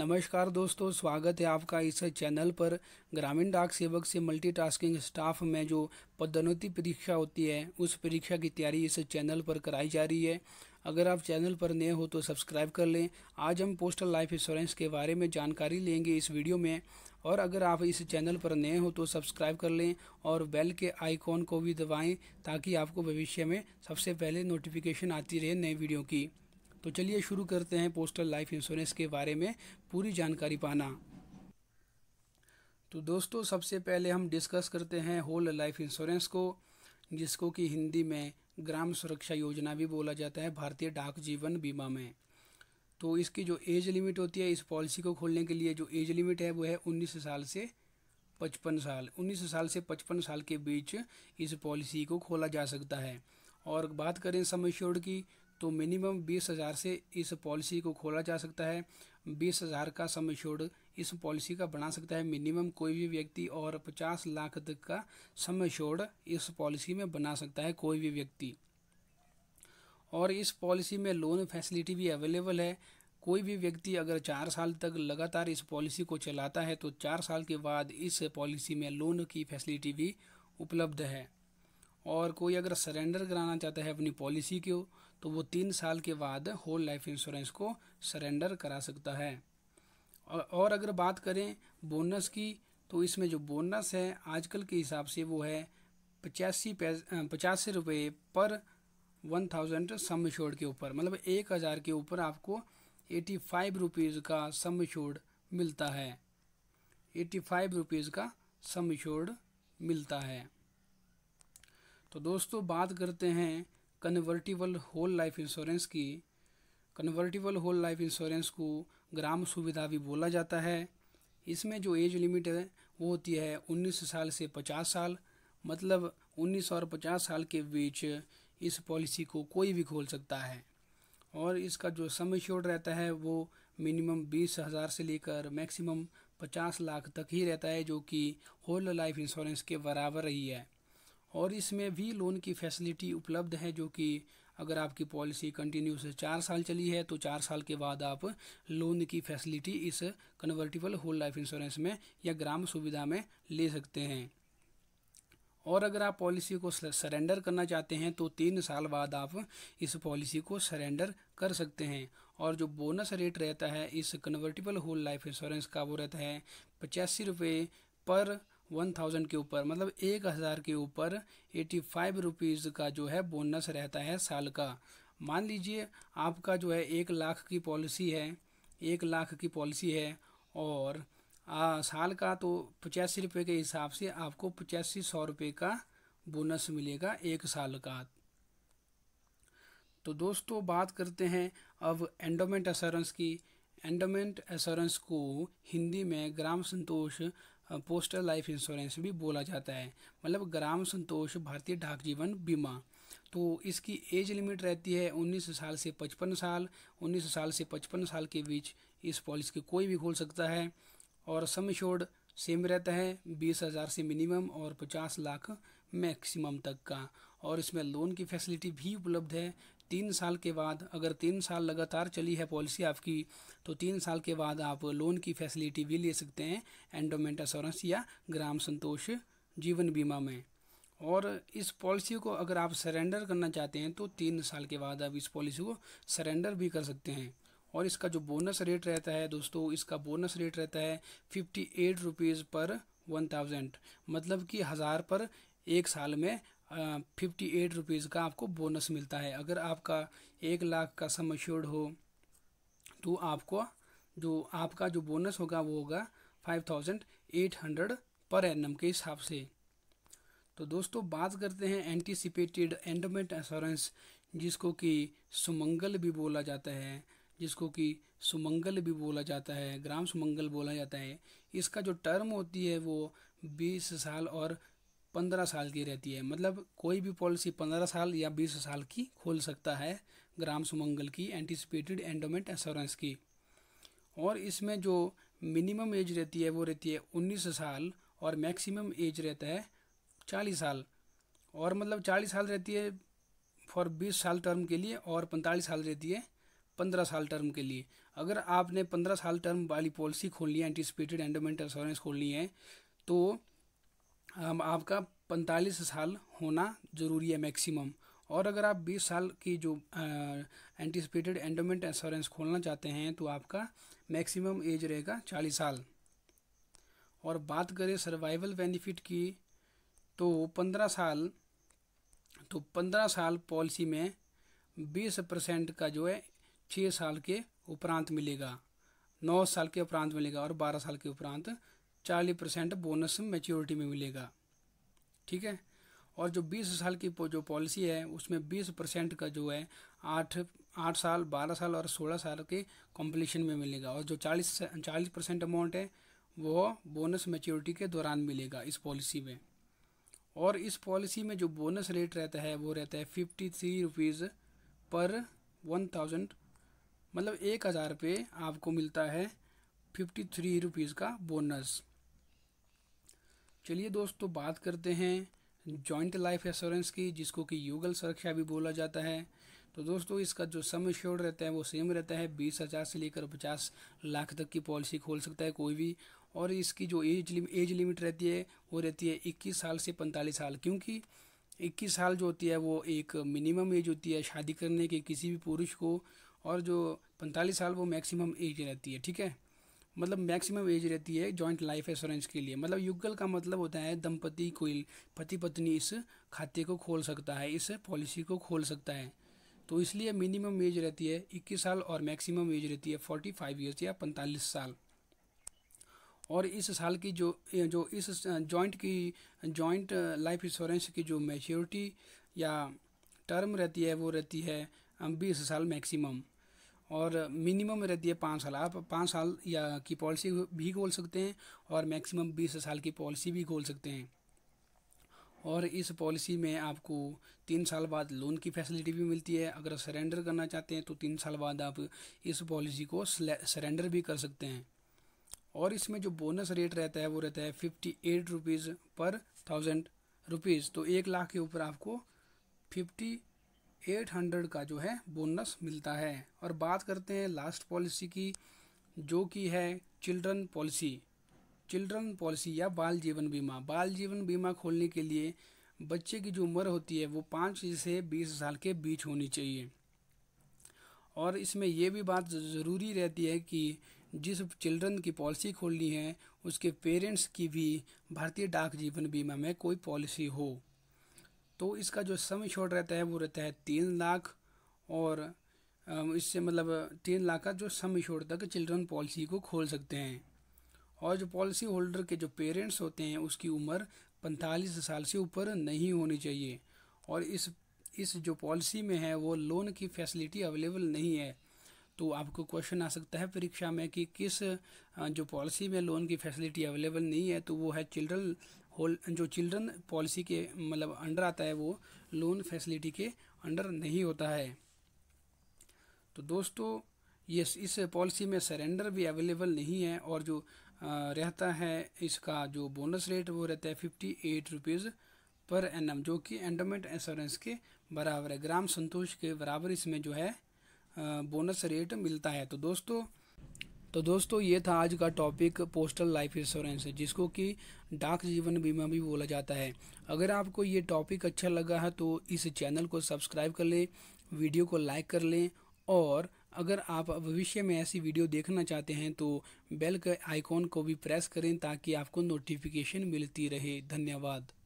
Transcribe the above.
नमस्कार दोस्तों स्वागत है आपका इस चैनल पर ग्रामीण डाक सेवक से मल्टीटास्किंग स्टाफ में जो पदोन्नति परीक्षा होती है उस परीक्षा की तैयारी इस चैनल पर कराई जा रही है अगर आप चैनल पर नए हो तो सब्सक्राइब कर लें आज हम पोस्टल लाइफ इंश्योरेंस के बारे में जानकारी लेंगे इस वीडियो में और अगर आप इस चैनल पर नए हो तो सब्सक्राइब कर लें और बेल के आइकॉन को भी दबाएं ताकि आपको भविष्य में सबसे पहले नोटिफिकेशन आती रहे नए वीडियो की तो चलिए शुरू करते हैं पोस्टल लाइफ इंश्योरेंस के बारे में पूरी जानकारी पाना तो दोस्तों सबसे पहले हम डिस्कस करते हैं होल लाइफ इंश्योरेंस को जिसको कि हिंदी में ग्राम सुरक्षा योजना भी बोला जाता है भारतीय डाक जीवन बीमा में तो इसकी जो एज लिमिट होती है इस पॉलिसी को खोलने के लिए जो एज लिमिट है वो है उन्नीस साल से पचपन साल उन्नीस साल से पचपन साल के बीच इस पॉलिसी को खोला जा सकता है और बात करें समय श्योर की तो मिनिमम बीस हज़ार से इस पॉलिसी को खोला जा सकता है बीस हज़ार का सम इस पॉलिसी का बना सकता है मिनिमम कोई भी व्यक्ति और पचास लाख तक का सम इस पॉलिसी में बना सकता है कोई भी व्यक्ति और इस पॉलिसी में लोन फैसिलिटी भी अवेलेबल है कोई भी व्यक्ति अगर चार साल तक लगातार इस पॉलिसी को चलाता है तो चार साल के बाद इस पॉलिसी में लोन की फैसिलिटी भी उपलब्ध है और कोई अगर सरेंडर कराना चाहता है अपनी पॉलिसी को तो वो तीन साल के बाद होल लाइफ इंश्योरेंस को सरेंडर करा सकता है और अगर बात करें बोनस की तो इसमें जो बोनस है आजकल के हिसाब से वो है पचासी पचासी रुपये पर वन थाउजेंड सम शोड के ऊपर मतलब एक हज़ार के ऊपर आपको एटी फाइव रुपीज़ का सम शोड मिलता है एटी फाइव रुपीज़ का सम शोड मिलता है तो दोस्तों बात करते हैं कन्वर्टिबल होल लाइफ इंश्योरेंस की कन्वर्टिबल होल लाइफ इंश्योरेंस को ग्राम सुविधा भी बोला जाता है इसमें जो एज लिमिट है वो होती है 19 साल से 50 साल मतलब 19 और 50 साल के बीच इस पॉलिसी को कोई भी खोल सकता है और इसका जो समय शोर रहता है वो मिनिमम बीस हज़ार से लेकर मैक्सिमम पचास लाख तक ही रहता है जो कि होल लाइफ इंश्योरेंस के बराबर ही है और इसमें भी लोन की फैसिलिटी उपलब्ध है जो कि अगर आपकी पॉलिसी कंटिन्यू से चार साल चली है तो चार साल के बाद आप लोन की फैसिलिटी इस कन्वर्टिबल होल लाइफ इंश्योरेंस में या ग्राम सुविधा में ले सकते हैं और अगर आप पॉलिसी को सरेंडर करना चाहते हैं तो तीन साल बाद आप इस पॉलिसी को सरेंडर कर सकते हैं और जो बोनस रेट रहता है इस कन्वर्टिबल होल लाइफ इंश्योरेंस का वो रहता है पचासी रुपये पर वन थाउजेंड के ऊपर मतलब एक हज़ार के ऊपर एटी फाइव रुपीज़ का जो है बोनस रहता है साल का मान लीजिए आपका जो है एक लाख की पॉलिसी है एक लाख की पॉलिसी है और आ, साल का तो पचासी रुपये के हिसाब से आपको पचासी सौ रुपये का बोनस मिलेगा एक साल का तो दोस्तों बात करते हैं अब एंडोमेंट असारेंस की एंडोमेंट असारेंस को हिंदी में Gram Santosh postal life insurance भी बोला जाता है मतलब ग्राम संतोष भारतीय डाक जीवन बीमा तो इसकी एज लिमिट रहती है 19 साल से 55 साल 19 साल से 55 साल के बीच इस पॉलिसी को कोई भी खोल सकता है और सम सेम रहता है बीस हज़ार से मिनिमम और पचास लाख मैक्सिमम तक का और इसमें लोन की फैसिलिटी भी उपलब्ध है तीन साल के बाद अगर तीन साल लगातार चली है पॉलिसी आपकी तो तीन साल के बाद आप लोन की फैसिलिटी भी ले सकते हैं एंडोमेंट अश्योरेंस या ग्राम संतोष जीवन बीमा में और इस पॉलिसी को अगर आप सरेंडर करना चाहते हैं तो तीन साल के बाद आप इस पॉलिसी को सरेंडर भी कर सकते हैं और इसका जो बोनस रेट रहता है दोस्तों इसका बोनस रेट रहता है fifty eight rupees per one thousand मतलब कि हज़ार पर एक साल में फिफ्टी एट रुपीज़ का आपको बोनस मिलता है अगर आपका एक लाख का सम अश्योर्ड हो तो आपको जो आपका जो बोनस होगा वो होगा five thousand eight hundred per annum के हिसाब से तो दोस्तों बात करते हैं एंटीसिपेटेड एंडमेंट इंश्योरेंस जिसको कि सुमंगल भी बोला जाता है जिसको कि सुमंगल भी बोला जाता है ग्राम सुमंगल बोला जाता है इसका जो टर्म होती है वो बीस साल और पंद्रह साल की रहती है मतलब कोई भी पॉलिसी पंद्रह साल या बीस साल की खोल सकता है ग्राम सुमंगल की एंटिसिपेटेड एंडोमेंट इंश्योरेंस की और इसमें जो मिनिमम एज रहती है वो रहती है उन्नीस साल और मैक्सिमम एज रहता है चालीस साल और मतलब चालीस साल रहती है फॉर बीस साल टर्म के लिए और पैंतालीस साल रहती है पंद्रह साल टर्म के लिए अगर आपने पंद्रह साल टर्म वाली पॉलिसी खोलनी है एंटिसिपेटेड एंडोमेंट इंश्योरेंस खोलनी है तो हम आपका पैंतालीस साल होना ज़रूरी है मैक्सिमम और अगर आप 20 साल की जो एंटिसिपेटेड एंडोमेंट इंश्योरेंस खोलना चाहते हैं तो आपका मैक्सिमम एज रहेगा 40 साल और बात करें सर्वाइवल बेनिफिट की तो 15 साल तो 15 साल पॉलिसी में 20 परसेंट का जो है छः साल के उपरांत मिलेगा नौ साल के उपरांत मिलेगा और बारह साल के उपरांत चालीस परसेंट बोनस मेच्योरिटी में मिलेगा ठीक है और जो बीस साल की जो पॉलिसी है उसमें बीस परसेंट का जो है आठ आठ साल बारह साल और सोलह साल के कॉम्पलिशन में मिलेगा और जो चालीस चालीस परसेंट अमाउंट है वो बोनस मेच्योरिटी के दौरान मिलेगा इस पॉलिसी में और इस पॉलिसी में जो बोनस रेट रहता है वो रहता है fifty three rupees per one thousand मतलब एक हज़ार पे आपको मिलता है फिफ्टी थ्री रुपीज़ का बोनस चलिए दोस्तों तो बात करते हैं जॉइंट लाइफ इंश्योरेंस की जिसको कि युगल सुरक्षा भी बोला जाता है तो दोस्तों इसका जो सम एश्योर्ड रहता है वो सेम रहता है बीस हज़ार से लेकर पचास लाख तक की पॉलिसी खोल सकता है कोई भी और इसकी जो एज लिम, एज लिमिट रहती है वो रहती है इक्कीस साल से पैंतालीस साल क्योंकि इक्कीस साल जो होती है वो एक मिनिमम एज होती है शादी करने के किसी भी पुरुष को और जो पैंतालीस साल वो मैक्सिमम एज रहती है ठीक है मतलब मैक्सिमम एज रहती है जॉइंट लाइफ इंश्योरेंस के लिए मतलब युगल का मतलब होता है दंपति कोई पति पत्नी इस खाते को खोल सकता है इस पॉलिसी को खोल सकता है तो इसलिए मिनिमम एज रहती है इक्कीस साल और मैक्सिमम एज रहती है फोर्टी फाइव ईयर्स या पैंतालीस साल और इस साल की जो जो इस जॉइंट की जॉइंट लाइफ इंश्योरेंस की जो मेच्योरिटी या टर्म रहती है वो रहती है बीस साल मैक्सिमम और मिनिमम रहती है पाँच साल आप पाँच साल या की पॉलिसी भी खोल सकते हैं और मैक्सिमम बीस साल की पॉलिसी भी खोल सकते हैं और इस पॉलिसी में आपको तीन साल बाद लोन की फैसिलिटी भी मिलती है अगर सरेंडर करना चाहते हैं तो तीन साल बाद आप इस पॉलिसी को सरेंडर भी कर सकते हैं और इसमें जो बोनस रेट रहता है वो रहता है fifty eight rupees per thousand rupees तो एक लाख के ऊपर आपको फिफ्टी 800 का जो है बोनस मिलता है और बात करते हैं लास्ट पॉलिसी की जो कि है चिल्ड्रन पॉलिसी चिल्ड्रन पॉलिसी या बाल जीवन बीमा बाल जीवन बीमा खोलने के लिए बच्चे की जो उम्र होती है वो पाँच से बीस साल के बीच होनी चाहिए और इसमें यह भी बात ज़रूरी रहती है कि जिस चिल्ड्रन की पॉलिसी खोलनी है उसके पेरेंट्स की भी भारतीय डाक जीवन बीमा में कोई पॉलिसी हो तो इसका जो सम शॉर्ट रहता है वो रहता है तीन लाख और इससे मतलब तीन लाख का जो सम शॉर्ट तक चिल्ड्रन पॉलिसी को खोल सकते हैं और जो पॉलिसी होल्डर के जो पेरेंट्स होते हैं उसकी उम्र पैंतालीस साल से ऊपर नहीं होनी चाहिए और इस इस जो पॉलिसी में है वो लोन की फैसिलिटी अवेलेबल नहीं है तो आपको क्वेश्चन आ सकता है परीक्षा में कि किस जो पॉलिसी में लोन की फैसिलिटी अवेलेबल नहीं है तो वो है चिल्ड्रन होल जो चिल्ड्रन पॉलिसी के मतलब अंडर आता है वो लोन फैसिलिटी के अंडर नहीं होता है तो दोस्तों ये इस पॉलिसी में सरेंडर भी अवेलेबल नहीं है और जो रहता है इसका जो बोनस रेट वो रहता है fifty eight rupees per an जो कि एंडोमेंट इंश्योरेंस के बराबर है ग्राम संतोष के बराबर इसमें जो है बोनस रेट मिलता है तो दोस्तों तो दोस्तों ये था आज का टॉपिक पोस्टल लाइफ इंश्योरेंस जिसको कि डाक जीवन बीमा भी बोला जाता है अगर आपको ये टॉपिक अच्छा लगा है तो इस चैनल को सब्सक्राइब कर लें वीडियो को लाइक कर लें और अगर आप भविष्य में ऐसी वीडियो देखना चाहते हैं तो बेल के आइकॉन को भी प्रेस करें ताकि आपको नोटिफिकेशन मिलती रहे धन्यवाद